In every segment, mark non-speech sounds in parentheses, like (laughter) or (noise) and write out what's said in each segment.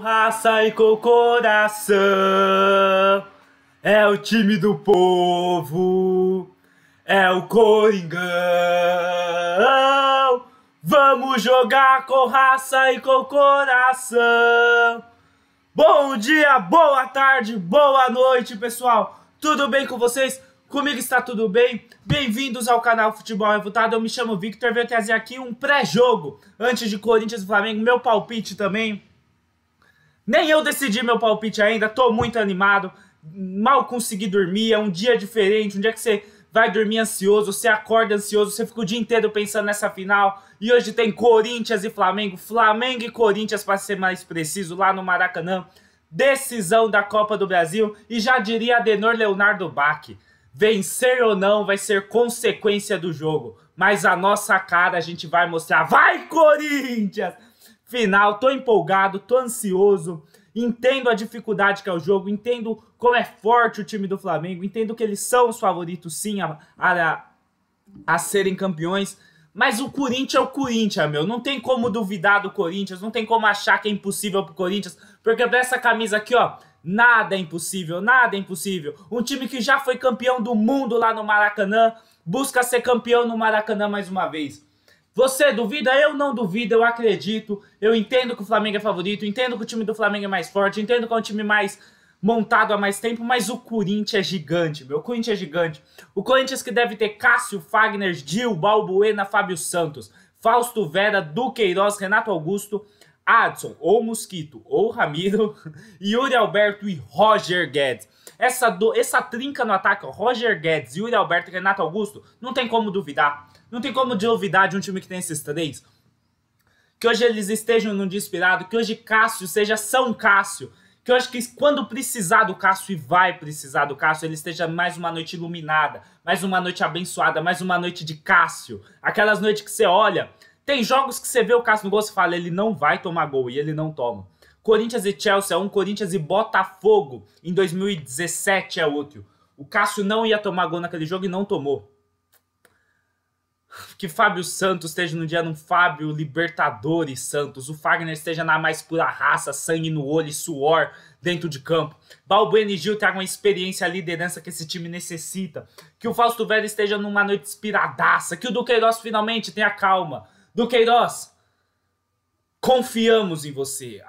raça e com coração. É o time do povo, é o Coringão. Vamos jogar com raça e com coração. Bom dia, boa tarde, boa noite, pessoal. Tudo bem com vocês? Comigo está tudo bem? Bem-vindos ao canal Futebol Revoltado. Eu me chamo Victor. Venho trazer aqui um pré-jogo antes de Corinthians e Flamengo. Meu palpite também nem eu decidi meu palpite ainda, tô muito animado, mal consegui dormir, é um dia diferente, um dia que você vai dormir ansioso, você acorda ansioso, você fica o dia inteiro pensando nessa final. E hoje tem Corinthians e Flamengo, Flamengo e Corinthians para ser mais preciso lá no Maracanã. Decisão da Copa do Brasil e já diria Adenor Leonardo Bach, vencer ou não vai ser consequência do jogo, mas a nossa cara a gente vai mostrar. Vai Corinthians! final, tô empolgado, tô ansioso, entendo a dificuldade que é o jogo, entendo como é forte o time do Flamengo, entendo que eles são os favoritos sim a, a, a serem campeões, mas o Corinthians é o Corinthians, meu. Não tem como duvidar do Corinthians, não tem como achar que é impossível pro Corinthians, porque pra essa camisa aqui, ó, nada é impossível, nada é impossível. Um time que já foi campeão do mundo lá no Maracanã, busca ser campeão no Maracanã mais uma vez. Você duvida? Eu não duvido, eu acredito. Eu entendo que o Flamengo é favorito, entendo que o time do Flamengo é mais forte, entendo que é um time mais montado há mais tempo, mas o Corinthians é gigante, meu. O Corinthians é gigante. O Corinthians que deve ter Cássio, Fagner, Gil, Balbuena, Fábio Santos, Fausto Vera, Duqueiroz, Renato Augusto, Adson, ou Mosquito, ou Ramiro, (laughs) Yuri Alberto e Roger Guedes. Essa, do, essa trinca no ataque, Roger Guedes, Yuri Alberto e Renato Augusto, não tem como duvidar. Não tem como de duvidar de um time que tem esses três. Que hoje eles estejam num dia inspirado, que hoje Cássio seja São Cássio. Que hoje que quando precisar do Cássio e vai precisar do Cássio, ele esteja mais uma noite iluminada, mais uma noite abençoada, mais uma noite de Cássio. Aquelas noites que você olha, tem jogos que você vê o Cássio no gol e fala, ele não vai tomar gol e ele não toma. Corinthians e Chelsea é um, Corinthians e Botafogo em 2017 é outro. O Cássio não ia tomar gol naquele jogo e não tomou que Fábio Santos esteja no dia num Fábio Libertadores Santos, o Fagner esteja na mais pura raça, sangue no olho e suor dentro de campo. Balbuena e Gil tragam uma experiência, e liderança que esse time necessita. Que o Fausto Velho esteja numa noite inspiradaça, que o Duqueiroz finalmente tenha calma. Duqueiroz, confiamos em você.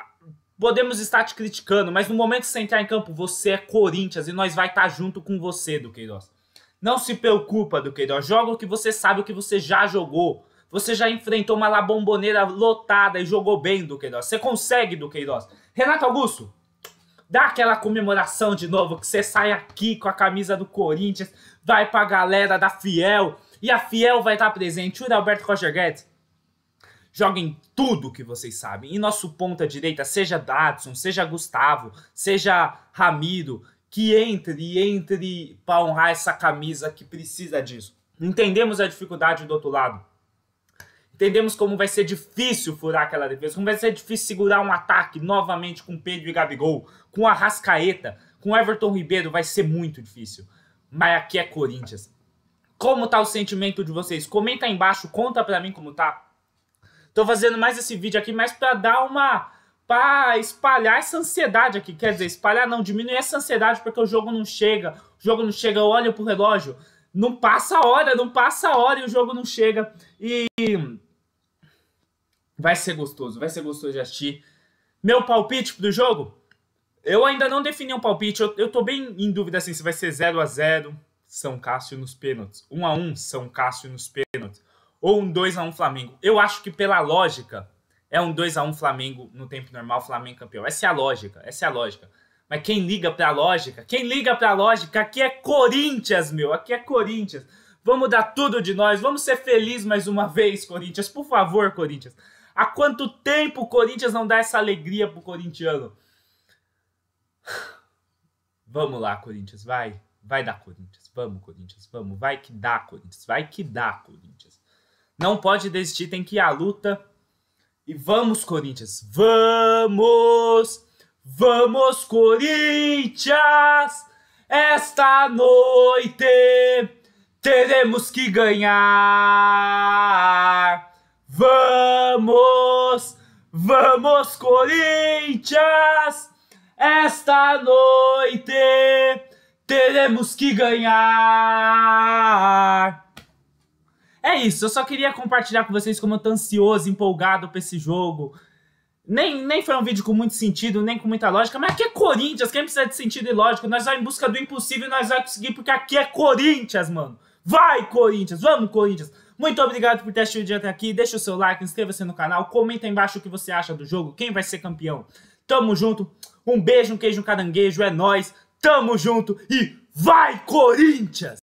Podemos estar te criticando, mas no momento que você entrar em campo, você é Corinthians e nós vai estar junto com você, Duqueiroz. Não se preocupa, Duqueiroz. Joga o que você sabe, o que você já jogou. Você já enfrentou uma labomboneira lotada e jogou bem, Duqueiroz. Você consegue, Duqueiroz. Renato Augusto, dá aquela comemoração de novo, que você sai aqui com a camisa do Corinthians, vai pra galera da Fiel, e a Fiel vai estar presente. O Alberto Roger Guedes joguem tudo o que vocês sabem. E nosso ponta direita, seja Dadson, seja Gustavo, seja Ramiro, que entre e entre para honrar essa camisa que precisa disso. Entendemos a dificuldade do outro lado. Entendemos como vai ser difícil furar aquela defesa, como vai ser difícil segurar um ataque novamente com Pedro e Gabigol, com a Rascaeta, com Everton Ribeiro, vai ser muito difícil. Mas aqui é Corinthians. Como tá o sentimento de vocês? Comenta aí embaixo, conta para mim como tá. Tô fazendo mais esse vídeo aqui mais para dar uma para espalhar essa ansiedade aqui. Quer dizer, espalhar não, diminuir essa ansiedade porque o jogo não chega. O jogo não chega, eu olho pro relógio. Não passa a hora, não passa a hora e o jogo não chega. E vai ser gostoso, vai ser gostoso de assistir. Meu palpite pro jogo? Eu ainda não defini um palpite. Eu, eu tô bem em dúvida assim se vai ser 0 a 0 São Cássio nos pênaltis. 1 a 1 São Cássio nos pênaltis. Ou um 2 a 1 Flamengo. Eu acho que pela lógica é um 2 a 1 Flamengo no tempo normal, Flamengo campeão. Essa é a lógica, essa é a lógica. Mas quem liga pra lógica? Quem liga pra lógica? Aqui é Corinthians, meu. Aqui é Corinthians. Vamos dar tudo de nós. Vamos ser felizes mais uma vez, Corinthians. Por favor, Corinthians. Há quanto tempo o Corinthians não dá essa alegria pro corintiano? (sighs) Vamos lá, Corinthians. Vai. Vai dar, Corinthians. Vamos, Corinthians. Vamos. Vai que dá, Corinthians. Vai que dá, Corinthians. Não pode desistir. Tem que ir à luta. E vamos, Corinthians! Vamos! Vamos, Corinthians! Esta noite teremos que ganhar! Vamos! Vamos, Corinthians! Esta noite teremos que ganhar! É isso, eu só queria compartilhar com vocês como eu tô ansioso, empolgado pra esse jogo. Nem, nem foi um vídeo com muito sentido, nem com muita lógica, mas aqui é Corinthians, quem precisa de sentido e lógica? Nós vamos em busca do impossível e nós vamos conseguir, porque aqui é Corinthians, mano. Vai, Corinthians! Vamos, Corinthians! Muito obrigado por ter assistido o dia até aqui. Deixa o seu like, inscreva-se no canal, comenta embaixo o que você acha do jogo, quem vai ser campeão. Tamo junto. Um beijo, um queijo, um caranguejo. É nós. Tamo junto e vai, Corinthians!